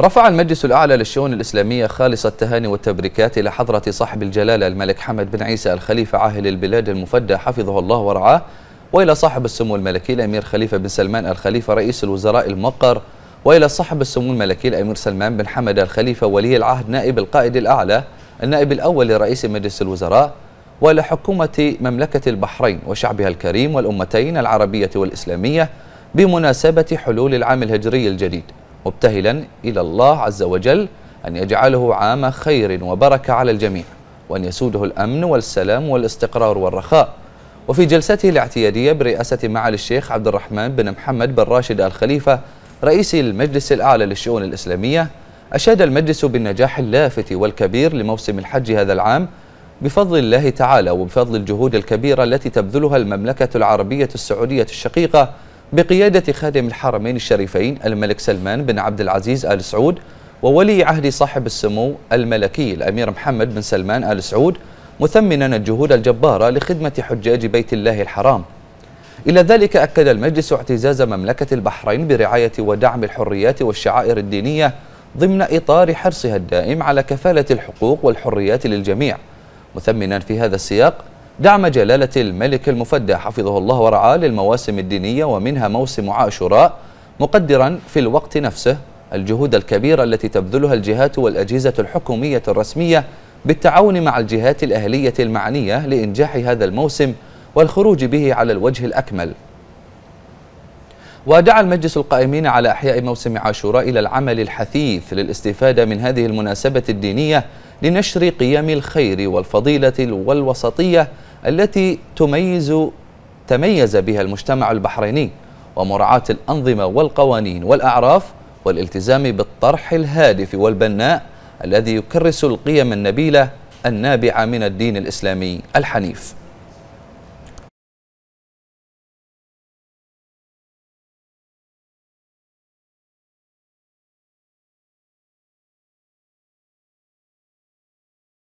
رفع المجلس الأعلى للشؤون الإسلامية خالص التهاني والتبريكات إلى حضرة صاحب الجلالة الملك حمد بن عيسى الخليفة عاهل البلاد المفدى حفظه الله ورعاه وإلى صاحب السمو الملكي الأمير خليفة بن سلمان الخليفة رئيس الوزراء المقر وإلى صاحب السمو الملكي الأمير سلمان بن حمد الخليفة ولي العهد نائب القائد الأعلى النائب الأول لرئيس مجلس الوزراء وإلى حكومة مملكة البحرين وشعبها الكريم والأمتين العربية والإسلامية بمناسبة حلول العام الهجري الجديد مبتهلا إلى الله عز وجل أن يجعله عام خير وبركة على الجميع وأن يسوده الأمن والسلام والاستقرار والرخاء وفي جلسته الاعتيادية برئاسة معالي الشيخ عبد الرحمن بن محمد بن راشد الخليفة رئيس المجلس الأعلى للشؤون الإسلامية أشاد المجلس بالنجاح اللافت والكبير لموسم الحج هذا العام بفضل الله تعالى وبفضل الجهود الكبيرة التي تبذلها المملكة العربية السعودية الشقيقة بقيادة خادم الحرمين الشريفين الملك سلمان بن عبد العزيز آل سعود وولي عهد صاحب السمو الملكي الأمير محمد بن سلمان آل سعود مثمنا الجهود الجبارة لخدمة حجاج بيت الله الحرام إلى ذلك أكد المجلس اعتزاز مملكة البحرين برعاية ودعم الحريات والشعائر الدينية ضمن إطار حرصها الدائم على كفالة الحقوق والحريات للجميع مثمنا في هذا السياق دعم جلالة الملك المفدى حفظه الله ورعاه للمواسم الدينية ومنها موسم عاشوراء مقدرا في الوقت نفسه الجهود الكبيرة التي تبذلها الجهات والأجهزة الحكومية الرسمية بالتعاون مع الجهات الأهلية المعنية لإنجاح هذا الموسم والخروج به على الوجه الأكمل ودعا المجلس القائمين على أحياء موسم عاشوراء إلى العمل الحثيث للاستفادة من هذه المناسبة الدينية لنشر قيم الخير والفضيلة والوسطية التي تميز تميز بها المجتمع البحريني ومراعاة الأنظمة والقوانين والأعراف والالتزام بالطرح الهادف والبناء الذي يكرس القيم النبيلة النابعة من الدين الإسلامي الحنيف